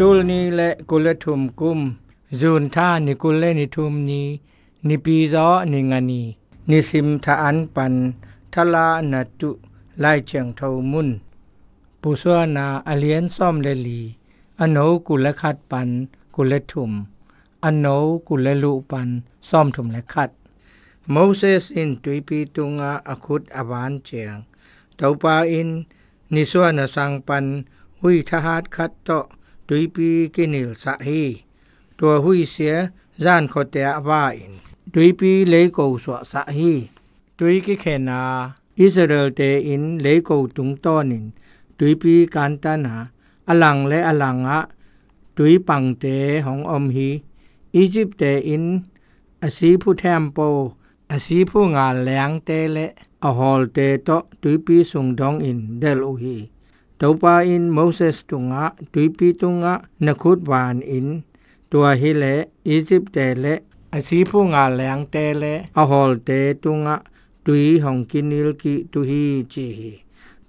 ตุลนีและกุลทุมกุมยูนท่านิกุลเลนิทุมนี นิปีซอนิงานีนิสิมทะอันปัน ทลานาจุ ไล่เชียงเทามุน ปุสวนาอเลียนซ่อมเลลี อโนกุลคัดปัน กุลทุมอโนกุลลุปันซ่อมทุมและคัดโมเสสอินตุยปีตุงาอคุดอวานเจียงเตาปาอิน นิสวนาสังปันหุยทหารคัดโตะဒွိပိကိနိလစဟိတောဟုိเสียဇန်ခောတေအဝိုင်ဒွိပိလေကုဆောစဟိဒွိကိခေနာဣသရေလတေအင်လေကုတုံတောနင်ဒွိပိကန်တနာအလံလေအလံငါဒွိပန်တေဟောင်အုံဟိအီဂျစ်တေအင်အစီဖုထမ်ပိုအစီဖုငါလျံတေလေအဟောလတေတောဒွိပိဆုံဒေါင်အင်ဒဲလူဟီตปาอินโมเสสตุงะดุยปีตุงะนคุดวานอินตัวฮิเลอียิปต์เตเลอาศีผู้งาแหลงเตเลอหอลเตตุงะดุยหองกินิลกิตุฮีจี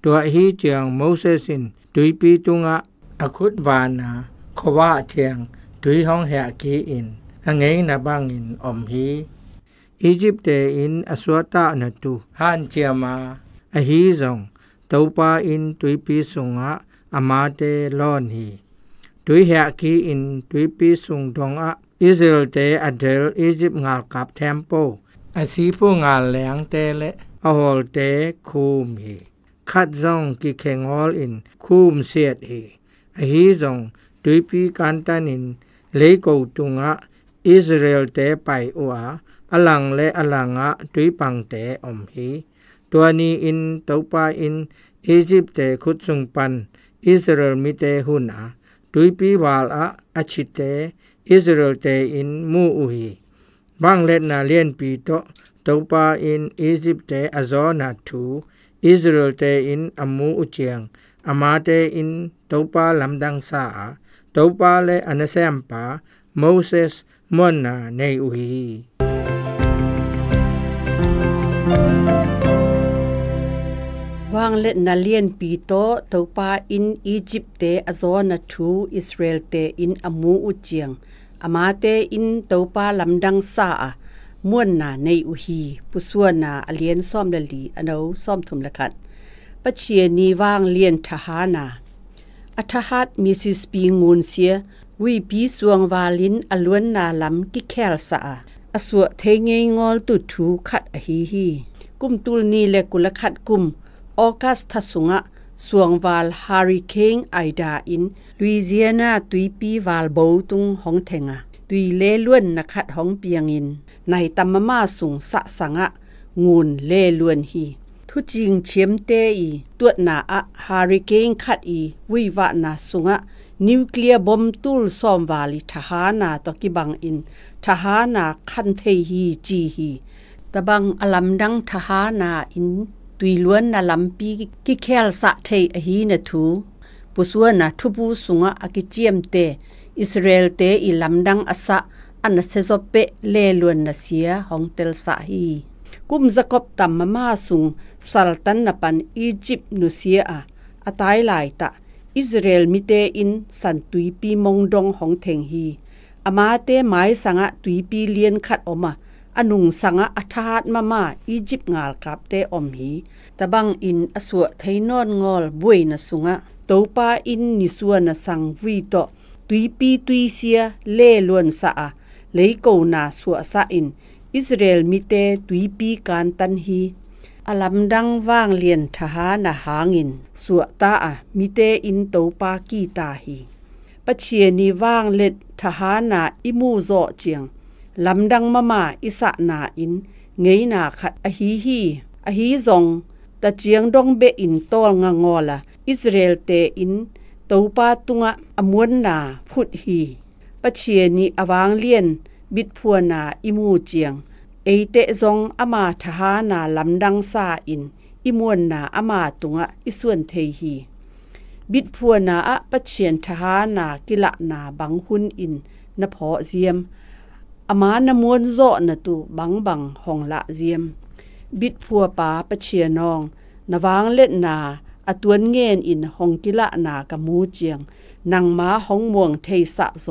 ตัวฮีเจียงโมเสสินดุยปีตุงะอคุดวานาขว่าเจียงดุยหองแหกีอินอังเงนะบังอินอมฮีอียิปต์เตอินอสวตะนตุฮันเจียมาอฮีซงတောပာအင်တွေပိဆုံငါအမာတေလောနီတွေဟက်ကီအင်တွေပိဆုံဒေါငါอิสราเอลอเดลอียิปต์งาลกับเทมโปอาศีผู้งาลแหลงเตและอหอลเตคูมีคัดซ่องกิแขงอลอินคูมเสียดเออฮีซ่องดุยปีกันตันอินเลยกูตุงะอิสราเอลเตไปอัวอลังและอลังะดุยปังเตอมฮีตัวนี้อินตปาอินอียิปเตคุดสุงปันอิสราเอลมีเตหุนาดุยปีวาลอะอชิเตอิสราเอลเตอินมูอุฮีบางเลนนาเลียนปีโตตปาอินอียิปเตอโอนาทูอิสราเอลเตอินอัมมูอุเจียงอามาเตอินตปาลำดังสาตปาเลอันเซมปาโมเสสมอนาในอุฮีางเล็ดนาเลียนปีโตเตาปาอินอียิปต์เตอซอนาทูอิสราเอลเตอินอมูอุจียงอามาเตอินเตาปาลำดังซาม่วนนาในอุฮีปุส่วนนาอเลียนซ่อมละลีอนาซ่อมทุมละคัดปัจเชียนีว่างเลียนทหานาอัทฮัดมิสิสปีงูนเสียวีปีสวงวาลินอลวนนาลำกิแคลซาอสวเทงงงอลตุดถูขัดอหีฮีกุมตุลนีและกุลขัดกุมออกัสทัสุงะสวงวาลฮาริเคนไอดาอินลุยเซียนาตุยปีวาลโบตุงหองเทงะตุยเลล้วนนักขัดหองเปียงอินในตัมมาสุงสะสังะงูนเลล้วนฮีทุจริงเชียมเตอีตัวนาอะฮาริเคนขัดอีวิวานาสุงะนิวเคลียร์บอมตูลซอมวาลิทหานาตกิบังอินทหานาคันเทฮีจีฮีตะบังอลัมดังทหานาอิน tùy luôn là na lampi ki khel sa thei a hi na thu pusua na thu bu sunga á ki chiam tế israel te i lamdang asa an se zo pe le luôn là sia hong tel sa hi kum jacob tam mama sung sultan na pan egypt nu sia a atai lai ta israel mi tế in san tùy pi mong dong hong theng hi ama te mai á tùy pi liên lien khat oma anung sanga athahat mama egypt ngal kapte om hi tabang in aswa thainon ngol buina sunga topa in nisua na sangwi to tuipi tuisia le luan sa a leiko na suwa sa in israel mite tuipi kan tan hi alam dang wang lian thaha na hangin suwa ta a mite in topa ki ta hi pachie ni wang let thaha na imu zo chiang ลำดังมามา อิสะนาอินเงยนาขัดอหีฮีอหีซงตะเจียงดงเบอินตอลงงอละอิสราเอลเตอินตูปาตุงะอมวนนาพุดฮีปะเชียนีอวางเลียน บิดพัวนาอิมูเจียง เอเตซงอมาทหานาลำดังซาอิน อิมวนนาอมาตุงะอิส่วนเทฮีบิดพัวนาอะปะเชียนทหานากิละนาบังหุนอินนภอเซียมอามานมวนโซนตุบังบังหองละเยียมบิดพัวปาปะเชียนองนวางเล็າนาอาตวนเงนอินหองกิละนากมูเจียงนังมาหองมวงเทยสะโซ